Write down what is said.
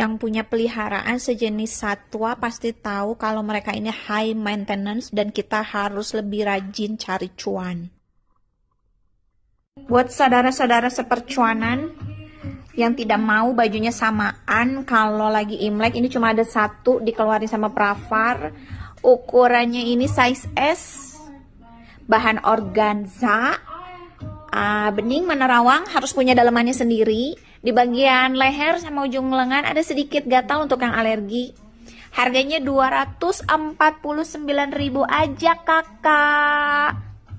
yang punya peliharaan sejenis satwa pasti tahu kalau mereka ini high maintenance dan kita harus lebih rajin cari cuan. Buat saudara-saudara sepercuanan yang tidak mau bajunya samaan kalau lagi Imlek ini cuma ada satu dikeluarin sama Prafar. Ukurannya ini size S. Bahan organza. Uh, bening menerawang harus punya dalemannya sendiri di bagian leher sama ujung lengan ada sedikit gatal untuk yang alergi. Harganya 249.000 aja kakak.